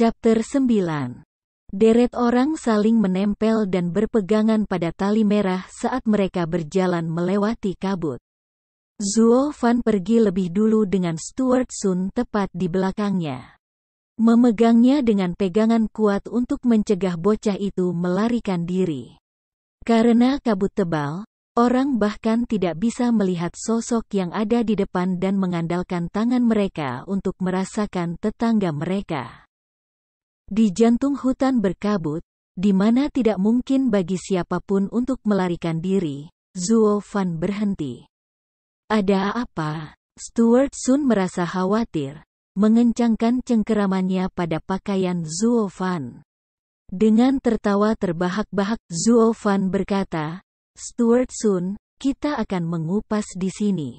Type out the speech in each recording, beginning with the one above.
Chapter 9 Deret orang saling menempel dan berpegangan pada tali merah saat mereka berjalan melewati kabut. Zuo Fan pergi lebih dulu dengan Stuart Sun tepat di belakangnya. Memegangnya dengan pegangan kuat untuk mencegah bocah itu melarikan diri. Karena kabut tebal, orang bahkan tidak bisa melihat sosok yang ada di depan dan mengandalkan tangan mereka untuk merasakan tetangga mereka. Di jantung hutan berkabut, di mana tidak mungkin bagi siapapun untuk melarikan diri, Zuo Fan berhenti. Ada apa? Stuart Sun merasa khawatir, mengencangkan cengkeramannya pada pakaian Zuo Fan. Dengan tertawa terbahak-bahak, Zuo Fan berkata, Stuart Sun, kita akan mengupas di sini.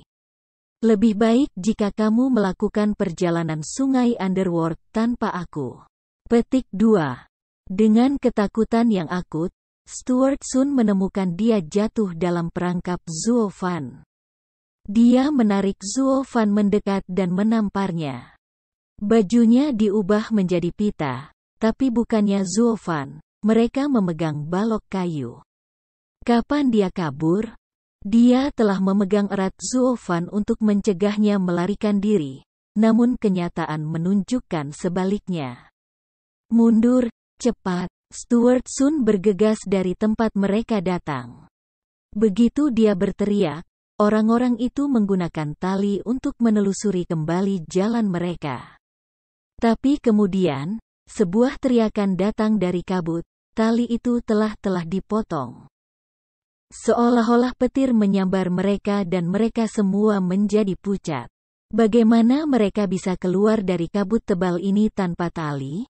Lebih baik jika kamu melakukan perjalanan sungai Underworld tanpa aku. Petik 2. Dengan ketakutan yang akut, Stuart Sun menemukan dia jatuh dalam perangkap Fan. Dia menarik Fan mendekat dan menamparnya. Bajunya diubah menjadi pita, tapi bukannya Fan, Mereka memegang balok kayu. Kapan dia kabur? Dia telah memegang erat Fan untuk mencegahnya melarikan diri, namun kenyataan menunjukkan sebaliknya. Mundur, cepat, Stuart Sun bergegas dari tempat mereka datang. Begitu dia berteriak, orang-orang itu menggunakan tali untuk menelusuri kembali jalan mereka. Tapi kemudian, sebuah teriakan datang dari kabut, tali itu telah-telah dipotong. Seolah-olah petir menyambar mereka dan mereka semua menjadi pucat. Bagaimana mereka bisa keluar dari kabut tebal ini tanpa tali?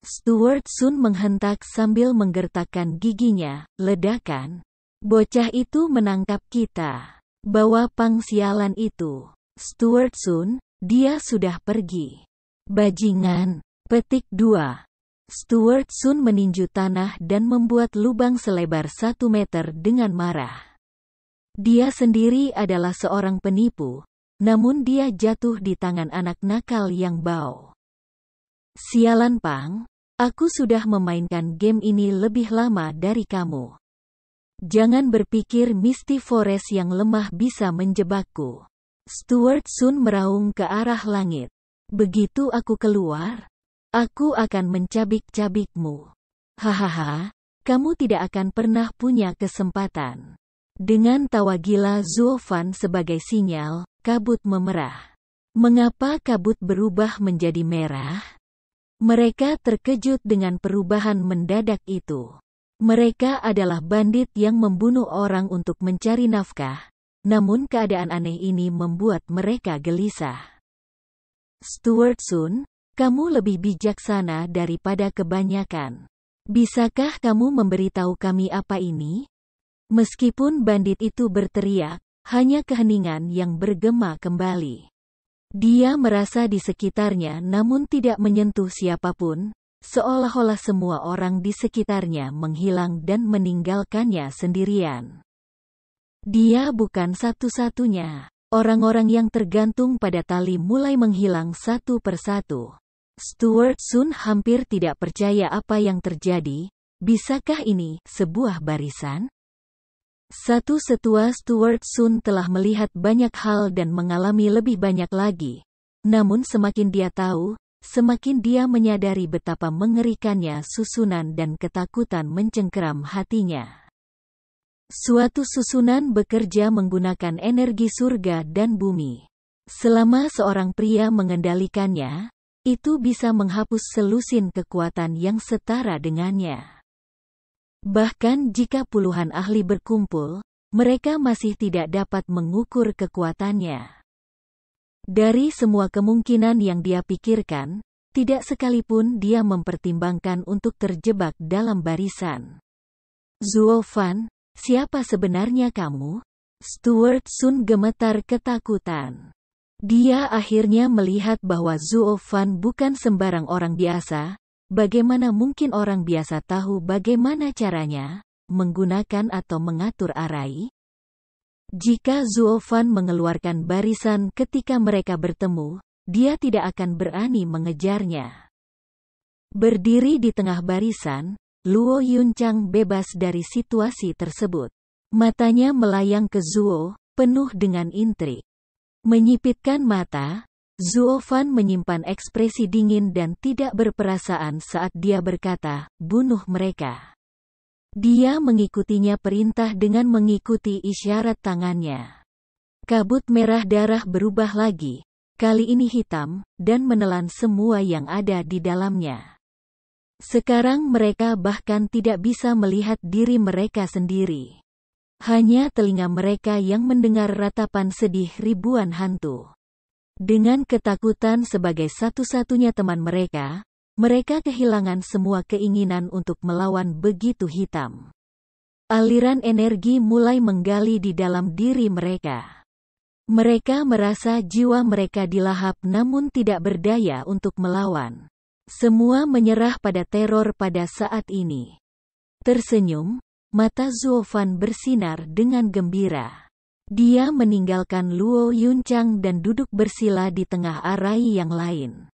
Stuart Sun menghentak sambil menggertakkan giginya, ledakan. Bocah itu menangkap kita. Bawa pangsialan itu. Stuart Sun, dia sudah pergi. Bajingan. Petik dua. Stuart Sun meninju tanah dan membuat lubang selebar satu meter dengan marah. Dia sendiri adalah seorang penipu, namun dia jatuh di tangan anak nakal yang bau. Sialan Pang, aku sudah memainkan game ini lebih lama dari kamu. Jangan berpikir Misty Forest yang lemah bisa menjebakku. Stuart Sun meraung ke arah langit. Begitu aku keluar, aku akan mencabik-cabikmu. Hahaha, kamu tidak akan pernah punya kesempatan. Dengan tawa gila Fan sebagai sinyal, kabut memerah. Mengapa kabut berubah menjadi merah? Mereka terkejut dengan perubahan mendadak itu. Mereka adalah bandit yang membunuh orang untuk mencari nafkah, namun keadaan aneh ini membuat mereka gelisah. Stuart Sun, kamu lebih bijaksana daripada kebanyakan. Bisakah kamu memberitahu kami apa ini? Meskipun bandit itu berteriak, hanya keheningan yang bergema kembali. Dia merasa di sekitarnya namun tidak menyentuh siapapun, seolah-olah semua orang di sekitarnya menghilang dan meninggalkannya sendirian. Dia bukan satu-satunya. Orang-orang yang tergantung pada tali mulai menghilang satu persatu. Stuart Sun hampir tidak percaya apa yang terjadi. Bisakah ini sebuah barisan? Satu setua Stuart Sun telah melihat banyak hal dan mengalami lebih banyak lagi. Namun semakin dia tahu, semakin dia menyadari betapa mengerikannya susunan dan ketakutan mencengkeram hatinya. Suatu susunan bekerja menggunakan energi surga dan bumi. Selama seorang pria mengendalikannya, itu bisa menghapus selusin kekuatan yang setara dengannya. Bahkan jika puluhan ahli berkumpul, mereka masih tidak dapat mengukur kekuatannya. Dari semua kemungkinan yang dia pikirkan, tidak sekalipun dia mempertimbangkan untuk terjebak dalam barisan. Fan, siapa sebenarnya kamu? Stuart Sun gemetar ketakutan. Dia akhirnya melihat bahwa Fan bukan sembarang orang biasa, Bagaimana mungkin orang biasa tahu bagaimana caranya menggunakan atau mengatur arai? Jika Zuofan mengeluarkan barisan ketika mereka bertemu, dia tidak akan berani mengejarnya. Berdiri di tengah barisan, Luo Yunchang bebas dari situasi tersebut. Matanya melayang ke Zuo, penuh dengan intrik. Menyipitkan mata, Zuofan menyimpan ekspresi dingin dan tidak berperasaan saat dia berkata, bunuh mereka. Dia mengikutinya perintah dengan mengikuti isyarat tangannya. Kabut merah darah berubah lagi, kali ini hitam, dan menelan semua yang ada di dalamnya. Sekarang mereka bahkan tidak bisa melihat diri mereka sendiri. Hanya telinga mereka yang mendengar ratapan sedih ribuan hantu. Dengan ketakutan sebagai satu-satunya teman mereka, mereka kehilangan semua keinginan untuk melawan begitu hitam. Aliran energi mulai menggali di dalam diri mereka. Mereka merasa jiwa mereka dilahap namun tidak berdaya untuk melawan. Semua menyerah pada teror pada saat ini. Tersenyum, mata Zuofan bersinar dengan gembira. Dia meninggalkan Luo Yunchang dan duduk bersila di tengah arai yang lain.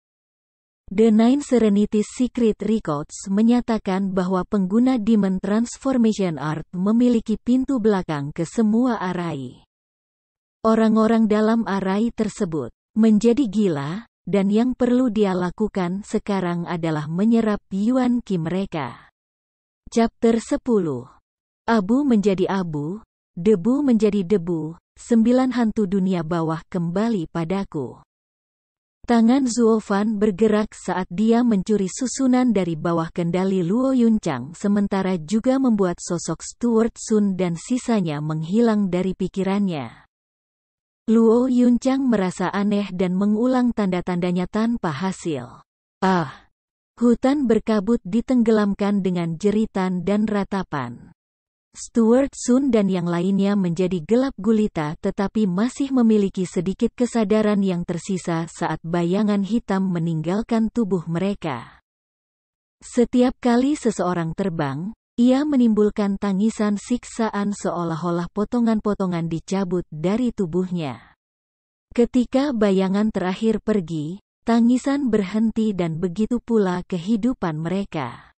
The Nine Serenity Secret Records menyatakan bahwa pengguna Demon Transformation Art memiliki pintu belakang ke semua arai. Orang-orang dalam arai tersebut menjadi gila, dan yang perlu dia lakukan sekarang adalah menyerap Yuan Qi mereka. Chapter 10 Abu menjadi abu, Debu menjadi debu, sembilan hantu dunia bawah kembali padaku. Tangan Zuofan bergerak saat dia mencuri susunan dari bawah kendali Luo Yunchang, sementara juga membuat sosok Stuart Sun dan sisanya menghilang dari pikirannya. Luo Yunchang merasa aneh dan mengulang tanda-tandanya tanpa hasil. Ah! Hutan berkabut ditenggelamkan dengan jeritan dan ratapan. Stuart Sun dan yang lainnya menjadi gelap gulita tetapi masih memiliki sedikit kesadaran yang tersisa saat bayangan hitam meninggalkan tubuh mereka. Setiap kali seseorang terbang, ia menimbulkan tangisan siksaan seolah-olah potongan-potongan dicabut dari tubuhnya. Ketika bayangan terakhir pergi, tangisan berhenti dan begitu pula kehidupan mereka.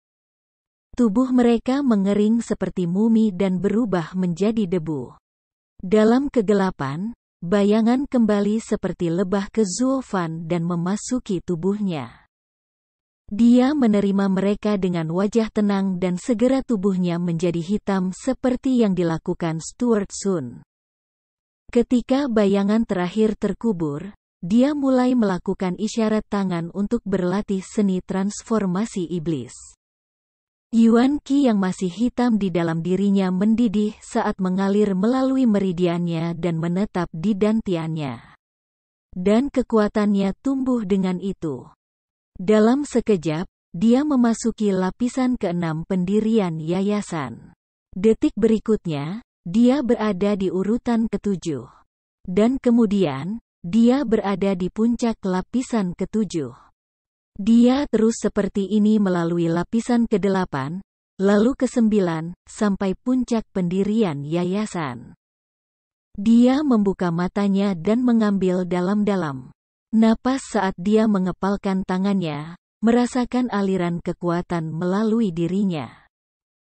Tubuh mereka mengering seperti mumi dan berubah menjadi debu. Dalam kegelapan, bayangan kembali seperti lebah ke Zulfan dan memasuki tubuhnya. Dia menerima mereka dengan wajah tenang dan segera tubuhnya menjadi hitam seperti yang dilakukan Stuart Sun. Ketika bayangan terakhir terkubur, dia mulai melakukan isyarat tangan untuk berlatih seni transformasi iblis. Yuan Qi yang masih hitam di dalam dirinya mendidih saat mengalir melalui meridiannya dan menetap di dantiannya. Dan kekuatannya tumbuh dengan itu. Dalam sekejap, dia memasuki lapisan keenam pendirian yayasan. Detik berikutnya, dia berada di urutan ketujuh. Dan kemudian, dia berada di puncak lapisan ketujuh. Dia terus seperti ini melalui lapisan ke-8, lalu ke-9, sampai puncak pendirian yayasan. Dia membuka matanya dan mengambil dalam-dalam. Napas saat dia mengepalkan tangannya, merasakan aliran kekuatan melalui dirinya.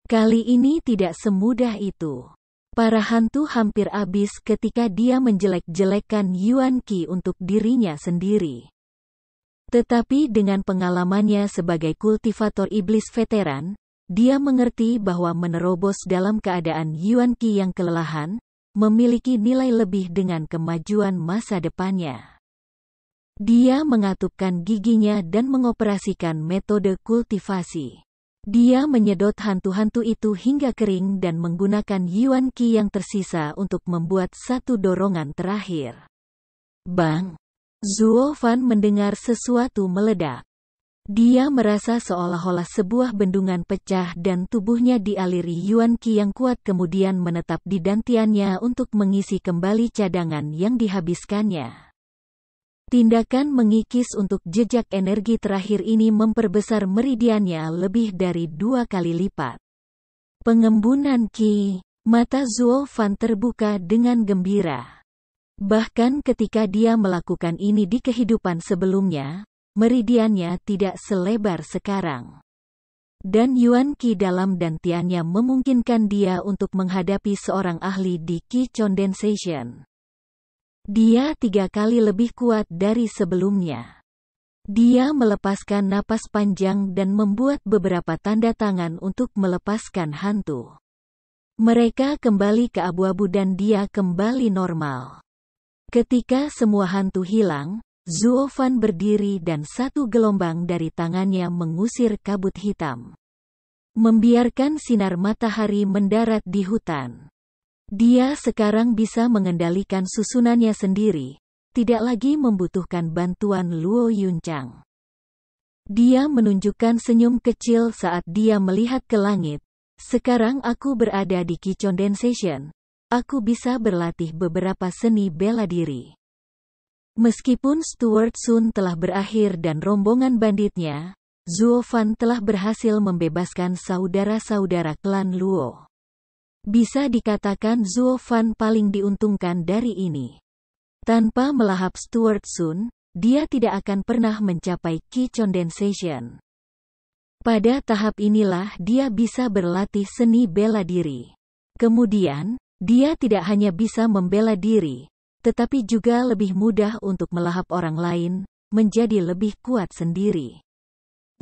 Kali ini tidak semudah itu. Para hantu hampir habis ketika dia menjelek-jelekan Yuan Qi untuk dirinya sendiri. Tetapi dengan pengalamannya sebagai kultivator iblis veteran, dia mengerti bahwa menerobos dalam keadaan Yuan Qi yang kelelahan, memiliki nilai lebih dengan kemajuan masa depannya. Dia mengatupkan giginya dan mengoperasikan metode kultivasi. Dia menyedot hantu-hantu itu hingga kering dan menggunakan Yuan Qi yang tersisa untuk membuat satu dorongan terakhir. Bang! Zuo Fan mendengar sesuatu meledak. Dia merasa seolah-olah sebuah bendungan pecah dan tubuhnya dialiri Yuan Qi yang kuat kemudian menetap di dantiannya untuk mengisi kembali cadangan yang dihabiskannya. Tindakan mengikis untuk jejak energi terakhir ini memperbesar meridiannya lebih dari dua kali lipat. Pengembunan Qi, mata Zuo Fan terbuka dengan gembira. Bahkan ketika dia melakukan ini di kehidupan sebelumnya, meridiannya tidak selebar sekarang. Dan Yuan Qi dalam dantiannya memungkinkan dia untuk menghadapi seorang ahli di Qi Condensation. Dia tiga kali lebih kuat dari sebelumnya. Dia melepaskan napas panjang dan membuat beberapa tanda tangan untuk melepaskan hantu. Mereka kembali ke abu-abu dan dia kembali normal. Ketika semua hantu hilang, Zuofan berdiri dan satu gelombang dari tangannya mengusir kabut hitam. Membiarkan sinar matahari mendarat di hutan. Dia sekarang bisa mengendalikan susunannya sendiri, tidak lagi membutuhkan bantuan Luo Yunchang. Dia menunjukkan senyum kecil saat dia melihat ke langit. Sekarang aku berada di Kichon Station, Aku bisa berlatih beberapa seni bela diri. Meskipun Stuart Sun telah berakhir dan rombongan banditnya, Fan telah berhasil membebaskan saudara-saudara klan Luo. Bisa dikatakan Fan paling diuntungkan dari ini. Tanpa melahap Stuart Sun, dia tidak akan pernah mencapai Key Condensation. Pada tahap inilah dia bisa berlatih seni bela diri. Kemudian, dia tidak hanya bisa membela diri, tetapi juga lebih mudah untuk melahap orang lain, menjadi lebih kuat sendiri.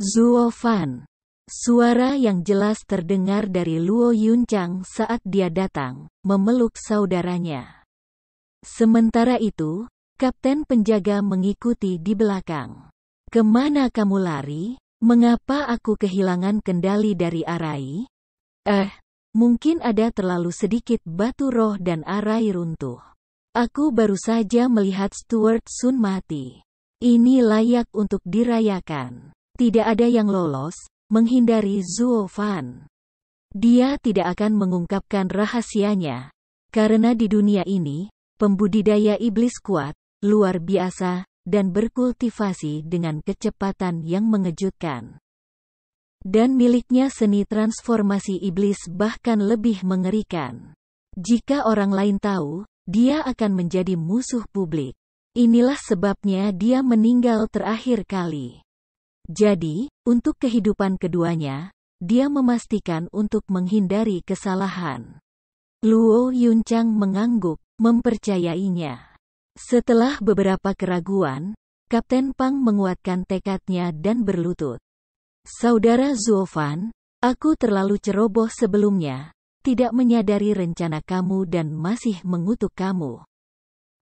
Zuo Fan. Suara yang jelas terdengar dari Luo Yunchang saat dia datang, memeluk saudaranya. Sementara itu, kapten penjaga mengikuti di belakang. Kemana kamu lari? Mengapa aku kehilangan kendali dari Arai? Eh, Mungkin ada terlalu sedikit batu roh dan arai runtuh. Aku baru saja melihat Stuart Sun mati. Ini layak untuk dirayakan. Tidak ada yang lolos, menghindari Zuo Fan. Dia tidak akan mengungkapkan rahasianya. Karena di dunia ini, pembudidaya iblis kuat, luar biasa, dan berkultivasi dengan kecepatan yang mengejutkan dan miliknya seni transformasi iblis bahkan lebih mengerikan. Jika orang lain tahu, dia akan menjadi musuh publik. Inilah sebabnya dia meninggal terakhir kali. Jadi, untuk kehidupan keduanya, dia memastikan untuk menghindari kesalahan. Luo Yunchang mengangguk, mempercayainya. Setelah beberapa keraguan, Kapten Pang menguatkan tekadnya dan berlutut. Saudara Zulfan, aku terlalu ceroboh sebelumnya, tidak menyadari rencana kamu dan masih mengutuk kamu.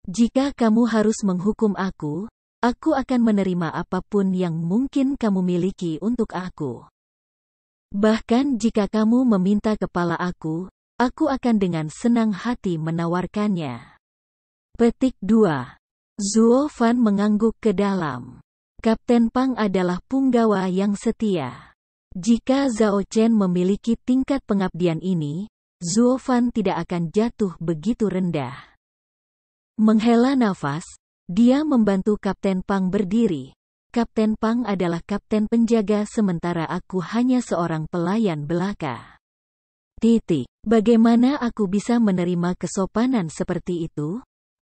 Jika kamu harus menghukum aku, aku akan menerima apapun yang mungkin kamu miliki untuk aku. Bahkan jika kamu meminta kepala aku, aku akan dengan senang hati menawarkannya. Petik 2. Fan mengangguk ke dalam. Kapten Pang adalah punggawa yang setia. Jika Zhao Chen memiliki tingkat pengabdian ini, Zuo Fan tidak akan jatuh begitu rendah. Menghela nafas, dia membantu Kapten Pang berdiri. Kapten Pang adalah kapten penjaga sementara aku hanya seorang pelayan belaka. Titik. Bagaimana aku bisa menerima kesopanan seperti itu?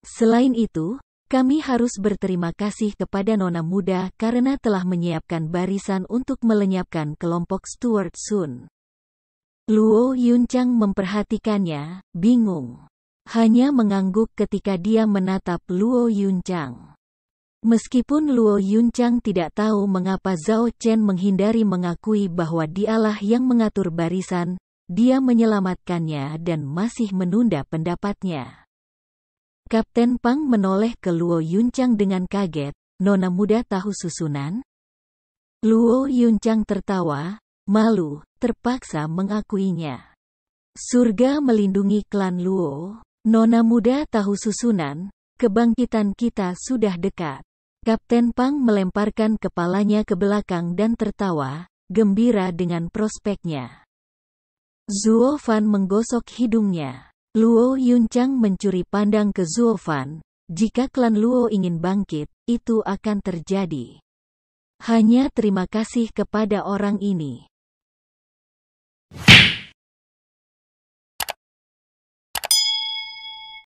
Selain itu, kami harus berterima kasih kepada Nona Muda karena telah menyiapkan barisan untuk melenyapkan kelompok Stuart Sun. Luo Yunchang memperhatikannya, bingung. Hanya mengangguk ketika dia menatap Luo Yunchang. Meskipun Luo Yunchang tidak tahu mengapa Zhao Chen menghindari mengakui bahwa dialah yang mengatur barisan, dia menyelamatkannya dan masih menunda pendapatnya. Kapten Pang menoleh ke Luo Yuncang dengan kaget, nona muda tahu susunan? Luo Yuncang tertawa, malu, terpaksa mengakuinya. Surga melindungi klan Luo, nona muda tahu susunan, kebangkitan kita sudah dekat. Kapten Pang melemparkan kepalanya ke belakang dan tertawa, gembira dengan prospeknya. Zuo Fan menggosok hidungnya. Luo Yunchang mencuri pandang ke Zuo Fan. Jika klan Luo ingin bangkit, itu akan terjadi. Hanya terima kasih kepada orang ini.